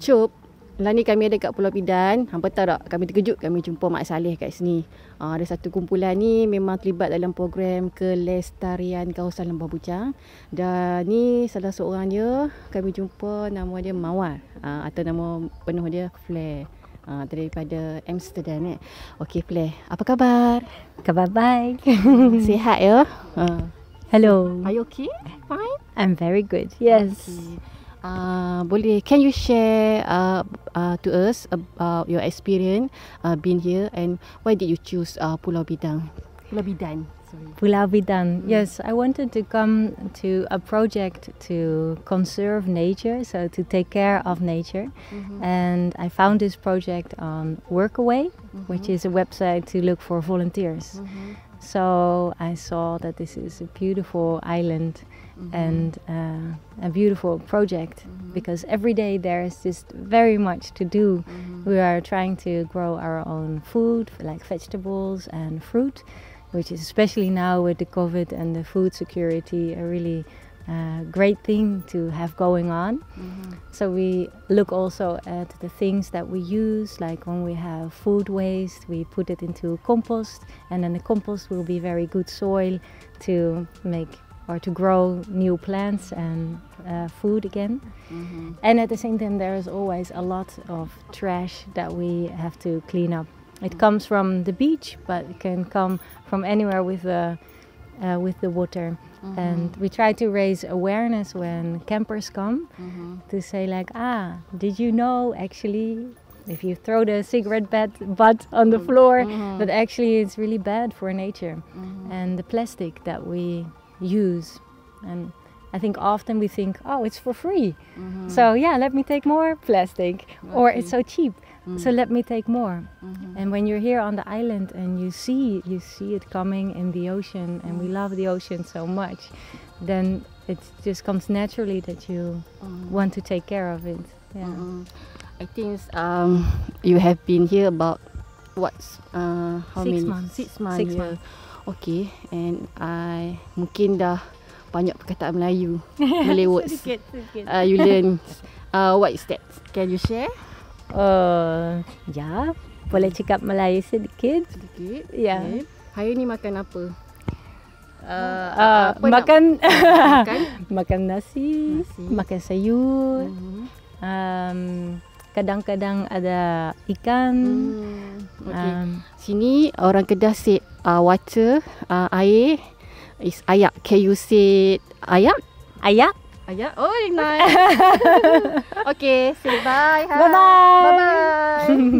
Cup Lah ni kami ada kat Pulau Pidan Hampa tahu tak kami terkejut kami jumpa Mak Saleh kat sini uh, Ada satu kumpulan ni memang terlibat dalam program Kelestarian Kawasan Lembah Bucang Dan ni salah seorang dia kami jumpa nama dia Mawar uh, Atau nama penuh dia Flair Uh, daripada Amsterdam eh. Okey Flair, apa khabar? Khabar baik. Sihat ya? Uh. Hello. Are you okay? Fine? I'm very good. Yes. Okay. Ah, boleh can you share uh, uh, to us about your experience uh, being here and why did you choose uh, Pulau Bidang? Pulau Bidan. Pulavidan. Yes, I wanted to come to a project to conserve nature, so to take care of nature. Mm -hmm. And I found this project on Workaway, mm -hmm. which is a website to look for volunteers. Mm -hmm. So I saw that this is a beautiful island mm-hmm. and uh, a beautiful project mm-hmm. because every day there is just very much to do. Mm-hmm. We are trying to grow our own food, like vegetables and fruit which is especially now with the COVID and the food security a really uh, great thing to have going on. Mm -hmm. So we look also at the things that we use, like when we have food waste, we put it into compost, and then the compost will be very good soil to make or to grow new plants and uh, food again. Mm -hmm. And at the same time, there is always a lot of trash that we have to clean up it comes from the beach, but it can come from anywhere with the uh, with the water. Mm-hmm. And we try to raise awareness when campers come mm-hmm. to say like, ah, did you know actually if you throw the cigarette butt on the mm-hmm. floor, mm-hmm. actually it's really bad for nature mm-hmm. and the plastic that we use and I think often we think, oh, it's for free. Mm -hmm. So yeah, let me take more plastic. Okay. Or it's so cheap. Mm. So let me take more. Mm -hmm. And when you're here on the island and you see you see it coming in the ocean and we mm. love the ocean so much, then it just comes naturally that you mm-hmm. want to take care of it. Yeah. Mm-hmm. I think um, you have been here about what's uh, how six many months. six months six months okay and I mungkin dah banyak perkataan Melayu Malay words sedikit, sedikit. Uh, ah, You learn uh, ah, What is that? Can you share? Oh, uh, ya Boleh cakap Melayu sedikit Sedikit Ya yeah. okay. Hari ni makan apa? Uh, uh, apa makan, makan Makan nasi, nasi. Makan sayur mm-hmm. um, Kadang-kadang ada ikan mm. okay. um, Sini orang kedah say uh, Water uh, Air is ayak. Can you say ayak? Ayak. Ayak. Oh, nice. okay, say bye. Bye-bye. Bye-bye.